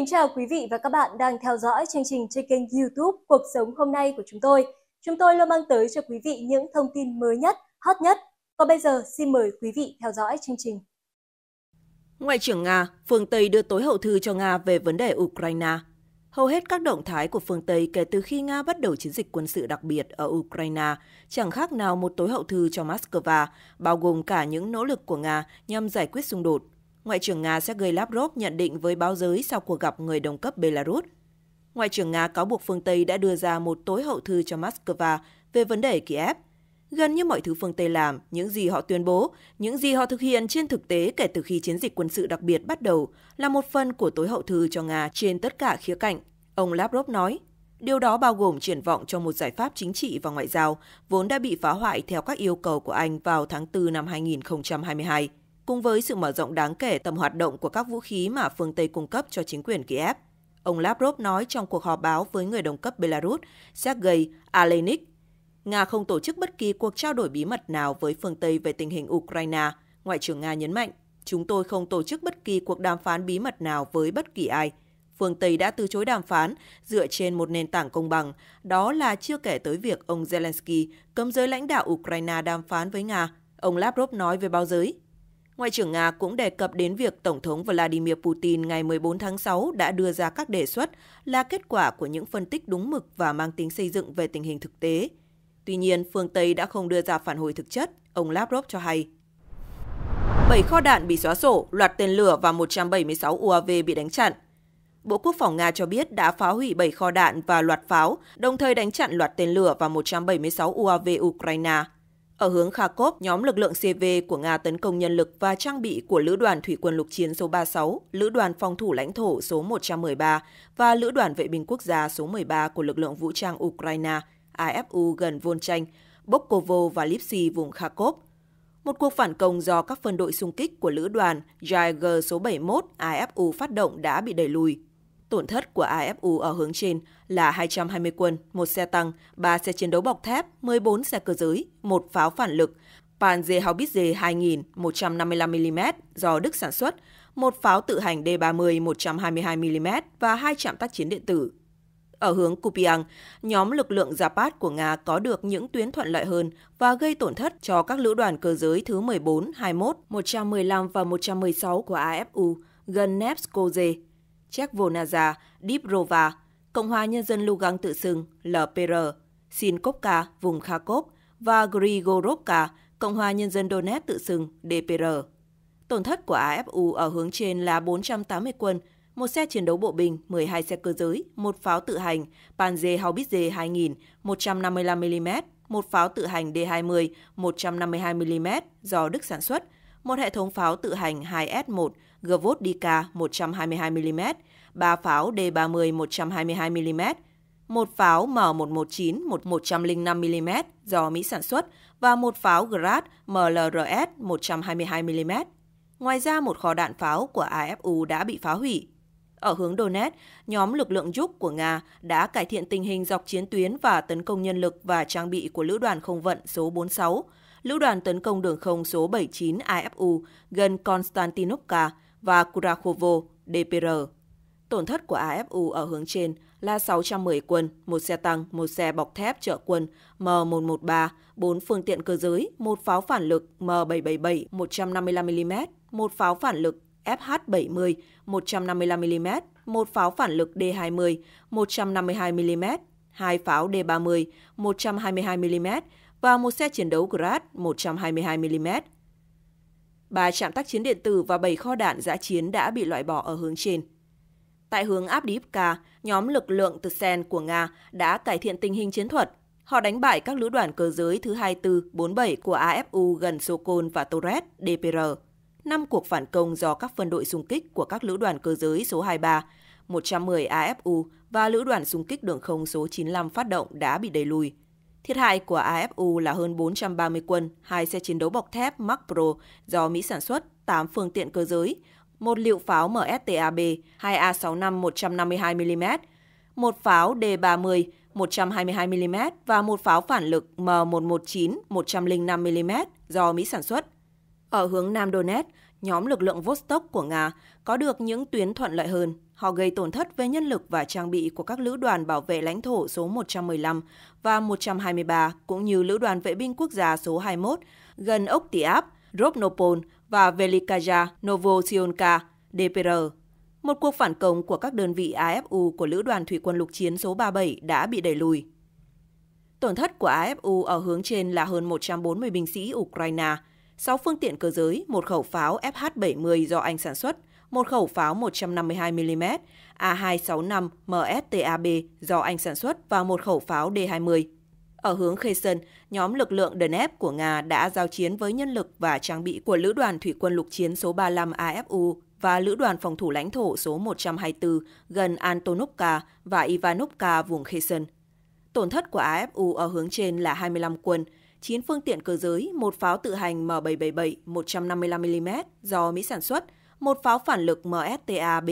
Kính chào quý vị và các bạn đang theo dõi chương trình trên kênh YouTube Cuộc sống hôm nay của chúng tôi. Chúng tôi luôn mang tới cho quý vị những thông tin mới nhất, hot nhất. Còn bây giờ xin mời quý vị theo dõi chương trình. Ngoại trưởng Nga, phương Tây đưa tối hậu thư cho Nga về vấn đề Ukraine. Hầu hết các động thái của phương Tây kể từ khi Nga bắt đầu chiến dịch quân sự đặc biệt ở Ukraine chẳng khác nào một tối hậu thư cho Moscow, bao gồm cả những nỗ lực của Nga nhằm giải quyết xung đột Ngoại trưởng Nga Sergei Lavrov nhận định với báo giới sau cuộc gặp người đồng cấp Belarus. Ngoại trưởng Nga cáo buộc phương Tây đã đưa ra một tối hậu thư cho Moscow về vấn đề Kiev. Gần như mọi thứ phương Tây làm, những gì họ tuyên bố, những gì họ thực hiện trên thực tế kể từ khi chiến dịch quân sự đặc biệt bắt đầu là một phần của tối hậu thư cho Nga trên tất cả khía cạnh, ông Lavrov nói. Điều đó bao gồm triển vọng cho một giải pháp chính trị và ngoại giao, vốn đã bị phá hoại theo các yêu cầu của Anh vào tháng 4 năm 2022 cùng với sự mở rộng đáng kể tầm hoạt động của các vũ khí mà phương Tây cung cấp cho chính quyền Kiev. Ông Lavrov nói trong cuộc họp báo với người đồng cấp Belarus Sergei Alenik, Nga không tổ chức bất kỳ cuộc trao đổi bí mật nào với phương Tây về tình hình Ukraine, Ngoại trưởng Nga nhấn mạnh. Chúng tôi không tổ chức bất kỳ cuộc đàm phán bí mật nào với bất kỳ ai. Phương Tây đã từ chối đàm phán dựa trên một nền tảng công bằng, đó là chưa kể tới việc ông Zelensky cấm giới lãnh đạo Ukraine đàm phán với Nga. Ông Lavrov nói với báo giới. Ngoại trưởng Nga cũng đề cập đến việc Tổng thống Vladimir Putin ngày 14 tháng 6 đã đưa ra các đề xuất là kết quả của những phân tích đúng mực và mang tính xây dựng về tình hình thực tế. Tuy nhiên, phương Tây đã không đưa ra phản hồi thực chất, ông Lavrov cho hay. bảy kho đạn bị xóa sổ, loạt tên lửa và 176 UAV bị đánh chặn. Bộ Quốc phòng Nga cho biết đã phá hủy 7 kho đạn và loạt pháo, đồng thời đánh chặn loạt tên lửa và 176 UAV Ukraine. Ở hướng Kharkov, nhóm lực lượng CV của Nga tấn công nhân lực và trang bị của Lữ đoàn Thủy quân lục chiến số 36, Lữ đoàn phòng thủ lãnh thổ số 113 và Lữ đoàn vệ binh quốc gia số 13 của lực lượng vũ trang Ukraine, AFU gần Volchanh, Bokovo và Lipsy vùng Kharkov. Một cuộc phản công do các phân đội xung kích của lữ đoàn Jaiger số 71 AFU phát động đã bị đẩy lùi Tổn thất của AFU ở hướng trên là 220 quân, một xe tăng, 3 xe chiến đấu bọc thép, 14 xe cơ giới, một pháo phản lực, Panzer Haubitze 2000 155mm do Đức sản xuất, một pháo tự hành D-30 122mm và hai trạm tác chiến điện tử. Ở hướng Kupiang, nhóm lực lượng Zapat của Nga có được những tuyến thuận lợi hơn và gây tổn thất cho các lữ đoàn cơ giới thứ 14, 21, 115 và 116 của AFU gần Nevskoye Chekvonaza, Dibrova, Cộng hòa Nhân dân Lugan tự xưng LPR, Sinkovka, vùng Kharkov và Grigorovka, Cộng hòa Nhân dân Donetsk tự xưng DPR. Tổn thất của AFU ở hướng trên là 480 quân, một xe chiến đấu bộ binh, 12 xe cơ giới, một pháo tự hành Panzer Haubitze 2000 155 mm, một pháo tự hành D20 152 mm do Đức sản xuất một hệ thống pháo tự hành 2S1 Gvodika 122mm, 3 pháo D30 122mm, một pháo M119 105mm do Mỹ sản xuất và một pháo Grad MLRS 122mm. Ngoài ra, một kho đạn pháo của AFU đã bị phá hủy. Ở hướng Donetsk, nhóm lực lượng giúp của Nga đã cải thiện tình hình dọc chiến tuyến và tấn công nhân lực và trang bị của Lữ đoàn Không vận số 46, lữ đoàn tấn công đường không số 79 AFU gần Konstantinovka và Kurakhovo, DPR. Tổn thất của AFU ở hướng trên là 610 quân, một xe tăng, một xe bọc thép trợ quân M113, 4 phương tiện cơ giới, một pháo phản lực M777 155mm, một pháo phản lực FH70 155mm, một pháo phản lực D20 152mm, hai pháo D30 122mm và một xe chiến đấu Grad 122mm. Ba trạm tác chiến điện tử và bảy kho đạn giã chiến đã bị loại bỏ ở hướng trên. Tại hướng Abdiivka, nhóm lực lượng từ Sen của Nga đã cải thiện tình hình chiến thuật. Họ đánh bại các lữ đoàn cơ giới thứ 2447 của AFU gần Sokol và Torres, DPR. Năm cuộc phản công do các phân đội xung kích của các lữ đoàn cơ giới số 23, 110 AFU và lữ đoàn xung kích đường không số 95 phát động đã bị đẩy lùi. Thiệt hại của AFU là hơn 430 quân, hai xe chiến đấu bọc thép Mark Pro do Mỹ sản xuất, 8 phương tiện cơ giới, một liệu pháo MSTAB 2A65 152mm, một pháo D30 122mm và một pháo phản lực M119 105mm do Mỹ sản xuất. Ở hướng Nam Donetsk, nhóm lực lượng Vostok của Nga có được những tuyến thuận lợi hơn Họ gây tổn thất về nhân lực và trang bị của các lữ đoàn bảo vệ lãnh thổ số 115 và 123 cũng như lữ đoàn vệ binh quốc gia số 21 gần ốc Tiap, Rovnopol và Velikaja Novosionka, DPR. Một cuộc phản công của các đơn vị AFU của Lữ đoàn Thủy quân lục chiến số 37 đã bị đẩy lùi. Tổn thất của AFU ở hướng trên là hơn 140 binh sĩ Ukraine, 6 phương tiện cơ giới, một khẩu pháo FH-70 do Anh sản xuất – một khẩu pháo 152mm A265MSTAB do Anh sản xuất và một khẩu pháo D-20. Ở hướng sơn nhóm lực lượng Donetsk của Nga đã giao chiến với nhân lực và trang bị của Lữ đoàn Thủy quân Lục chiến số 35 AFU và Lữ đoàn Phòng thủ lãnh thổ số 124 gần Antonovka và Ivanovka vùng sơn Tổn thất của AFU ở hướng trên là 25 quân, 9 phương tiện cơ giới, một pháo tự hành M777 155mm do Mỹ sản xuất – một pháo phản lực MSTAB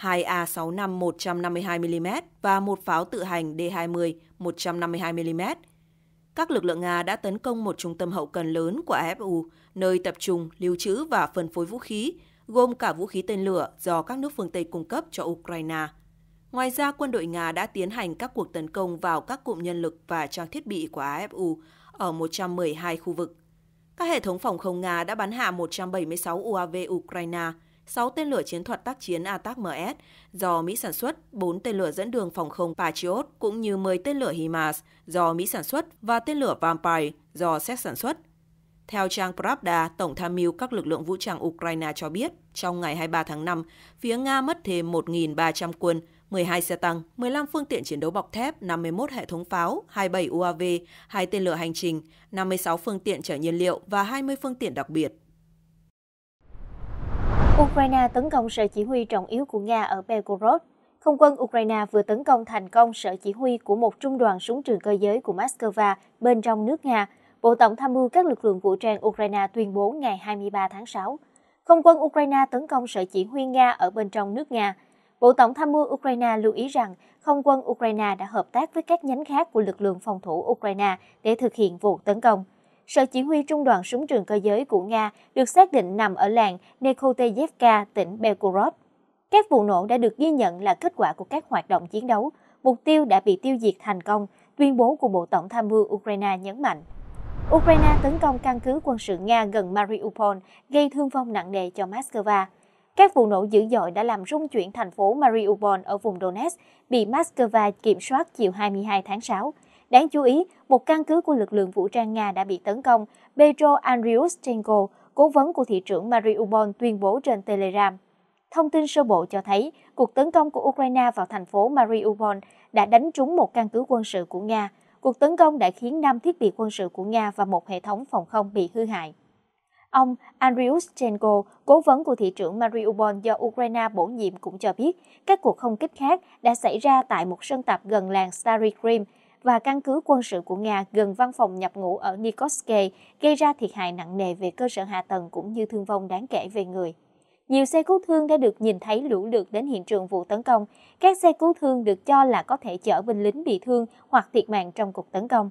2A65 152mm và một pháo tự hành D-20 152mm. Các lực lượng Nga đã tấn công một trung tâm hậu cần lớn của AFU, nơi tập trung, lưu trữ và phân phối vũ khí, gồm cả vũ khí tên lửa do các nước phương Tây cung cấp cho Ukraine. Ngoài ra, quân đội Nga đã tiến hành các cuộc tấn công vào các cụm nhân lực và trang thiết bị của AFU ở 112 khu vực. Các hệ thống phòng không Nga đã bắn hạ 176 UAV Ukraine – 6 tên lửa chiến thuật tác chiến ATAC-MS do Mỹ sản xuất, 4 tên lửa dẫn đường phòng không Patriot cũng như 10 tên lửa HIMARS do Mỹ sản xuất và tên lửa Vampire do Séc sản xuất. Theo trang Pravda, Tổng tham mưu các lực lượng vũ trang Ukraine cho biết, trong ngày 23 tháng 5, phía Nga mất thêm 1.300 quân, 12 xe tăng, 15 phương tiện chiến đấu bọc thép, 51 hệ thống pháo, 27 UAV, 2 tên lửa hành trình, 56 phương tiện chở nhiên liệu và 20 phương tiện đặc biệt. Ukraine tấn công sở chỉ huy trọng yếu của Nga ở Belgorod. Không quân Ukraine vừa tấn công thành công sở chỉ huy của một trung đoàn súng trường cơ giới của Moscow bên trong nước Nga. Bộ Tổng tham mưu các lực lượng vũ trang Ukraine tuyên bố ngày 23 tháng 6. Không quân Ukraine tấn công sở chỉ huy Nga ở bên trong nước Nga. Bộ Tổng tham mưu Ukraine lưu ý rằng không quân Ukraine đã hợp tác với các nhánh khác của lực lượng phòng thủ Ukraine để thực hiện vụ tấn công sở chỉ huy trung đoàn súng trường cơ giới của Nga được xác định nằm ở làng Nekhoteyevka, tỉnh Belgorod. Các vụ nổ đã được ghi nhận là kết quả của các hoạt động chiến đấu, mục tiêu đã bị tiêu diệt thành công, tuyên bố của Bộ Tổng tham mưu Ukraine nhấn mạnh. Ukraine tấn công căn cứ quân sự Nga gần Mariupol, gây thương vong nặng nề cho Moscow. Các vụ nổ dữ dội đã làm rung chuyển thành phố Mariupol ở vùng Donetsk, bị Moscow kiểm soát chiều 22 tháng 6. Đáng chú ý, một căn cứ của lực lượng vũ trang Nga đã bị tấn công. Pedro Andriushchenko, cố vấn của thị trưởng Mariupol tuyên bố trên Telegram. Thông tin sơ bộ cho thấy, cuộc tấn công của Ukraine vào thành phố Mariupol đã đánh trúng một căn cứ quân sự của Nga. Cuộc tấn công đã khiến 5 thiết bị quân sự của Nga và một hệ thống phòng không bị hư hại. Ông Andriushchenko, cố vấn của thị trưởng Mariupol do Ukraine bổ nhiệm cũng cho biết, các cuộc không kích khác đã xảy ra tại một sân tập gần làng Starry Cream, và căn cứ quân sự của Nga gần văn phòng nhập ngũ ở Nikoske gây ra thiệt hại nặng nề về cơ sở hạ tầng cũng như thương vong đáng kể về người. Nhiều xe cứu thương đã được nhìn thấy lũ lượt đến hiện trường vụ tấn công. Các xe cứu thương được cho là có thể chở binh lính bị thương hoặc thiệt mạng trong cuộc tấn công.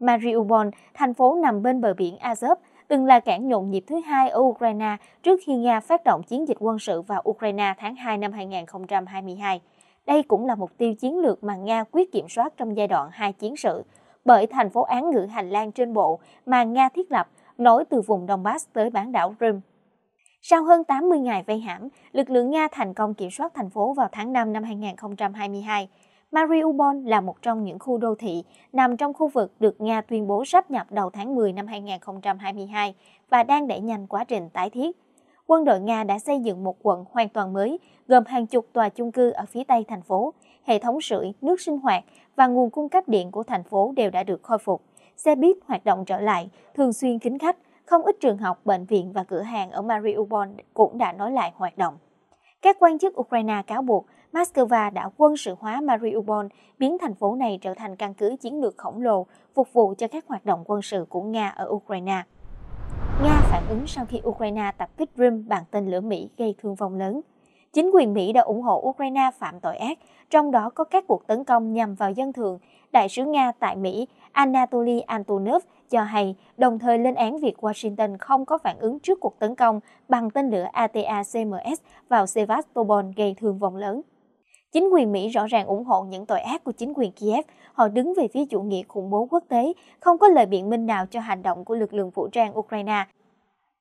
Mariupol, thành phố nằm bên bờ biển Azov, từng là cảng nhộn nhịp thứ hai ở Ukraine trước khi Nga phát động chiến dịch quân sự vào Ukraine tháng 2 năm 2022. Đây cũng là mục tiêu chiến lược mà Nga quyết kiểm soát trong giai đoạn hai chiến sự, bởi thành phố án ngữ hành lang trên bộ mà Nga thiết lập nối từ vùng Donbass tới bán đảo Crimea. Sau hơn 80 ngày vây hãm, lực lượng Nga thành công kiểm soát thành phố vào tháng 5 năm 2022. Mariupol là một trong những khu đô thị nằm trong khu vực được Nga tuyên bố sáp nhập đầu tháng 10 năm 2022 và đang đẩy nhanh quá trình tái thiết quân đội Nga đã xây dựng một quận hoàn toàn mới, gồm hàng chục tòa chung cư ở phía tây thành phố. Hệ thống sưởi, nước sinh hoạt và nguồn cung cấp điện của thành phố đều đã được khôi phục. Xe buýt hoạt động trở lại, thường xuyên kính khách. Không ít trường học, bệnh viện và cửa hàng ở Mariupol cũng đã nối lại hoạt động. Các quan chức Ukraine cáo buộc Moscow đã quân sự hóa Mariupol, biến thành phố này trở thành căn cứ chiến lược khổng lồ, phục vụ cho các hoạt động quân sự của Nga ở Ukraine. Nga phản ứng sau khi Ukraine tập kích Crimea bằng tên lửa Mỹ gây thương vong lớn. Chính quyền Mỹ đã ủng hộ Ukraine phạm tội ác, trong đó có các cuộc tấn công nhằm vào dân thường. Đại sứ Nga tại Mỹ Anatoly Antonov cho hay, đồng thời lên án việc Washington không có phản ứng trước cuộc tấn công bằng tên lửa ATACMS vào Sevastopol gây thương vong lớn. Chính quyền Mỹ rõ ràng ủng hộ những tội ác của chính quyền Kiev. Họ đứng về phía chủ nghĩa khủng bố quốc tế, không có lời biện minh nào cho hành động của lực lượng vũ trang Ukraine.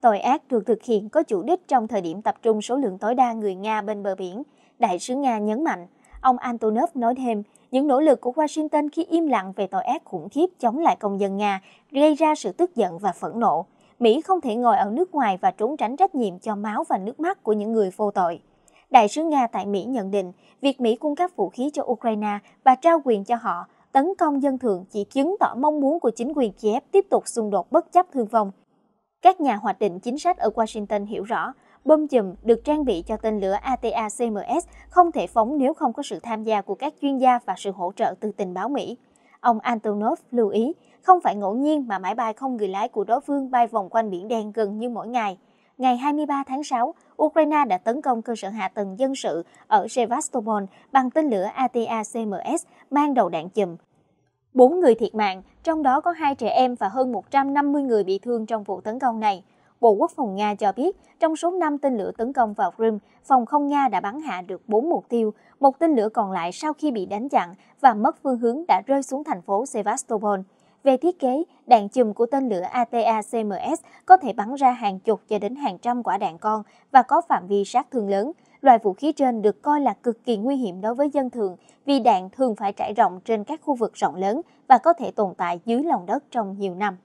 Tội ác được thực hiện có chủ đích trong thời điểm tập trung số lượng tối đa người Nga bên bờ biển, đại sứ Nga nhấn mạnh. Ông Antonov nói thêm, những nỗ lực của Washington khi im lặng về tội ác khủng khiếp chống lại công dân Nga gây ra sự tức giận và phẫn nộ. Mỹ không thể ngồi ở nước ngoài và trốn tránh trách nhiệm cho máu và nước mắt của những người vô tội. Đại sứ Nga tại Mỹ nhận định, việc Mỹ cung cấp vũ khí cho Ukraine và trao quyền cho họ tấn công dân thường chỉ chứng tỏ mong muốn của chính quyền Kiev tiếp tục xung đột bất chấp thương vong. Các nhà hoạch định chính sách ở Washington hiểu rõ, bom chùm được trang bị cho tên lửa ATACMS không thể phóng nếu không có sự tham gia của các chuyên gia và sự hỗ trợ từ tình báo Mỹ. Ông Antonov lưu ý, không phải ngẫu nhiên mà máy bay không người lái của đối phương bay vòng quanh Biển Đen gần như mỗi ngày – ngày 23 tháng 6, Ukraine đã tấn công cơ sở hạ tầng dân sự ở Sevastopol bằng tên lửa ATACMS mang đầu đạn chùm. Bốn người thiệt mạng, trong đó có hai trẻ em và hơn 150 người bị thương trong vụ tấn công này. Bộ Quốc phòng Nga cho biết, trong số 5 tên lửa tấn công vào Crimea, phòng không Nga đã bắn hạ được 4 mục tiêu. Một tên lửa còn lại sau khi bị đánh chặn và mất phương hướng đã rơi xuống thành phố Sevastopol. Về thiết kế, đạn chùm của tên lửa ATA-CMS có thể bắn ra hàng chục cho đến hàng trăm quả đạn con và có phạm vi sát thương lớn. Loại vũ khí trên được coi là cực kỳ nguy hiểm đối với dân thường vì đạn thường phải trải rộng trên các khu vực rộng lớn và có thể tồn tại dưới lòng đất trong nhiều năm.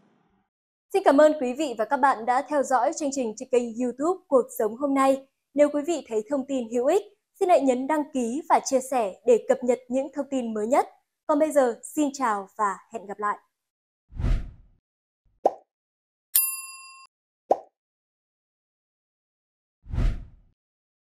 Xin cảm ơn quý vị và các bạn đã theo dõi chương trình trên kênh youtube Cuộc Sống Hôm Nay. Nếu quý vị thấy thông tin hữu ích, xin hãy nhấn đăng ký và chia sẻ để cập nhật những thông tin mới nhất. Còn bây giờ, xin chào và hẹn gặp lại!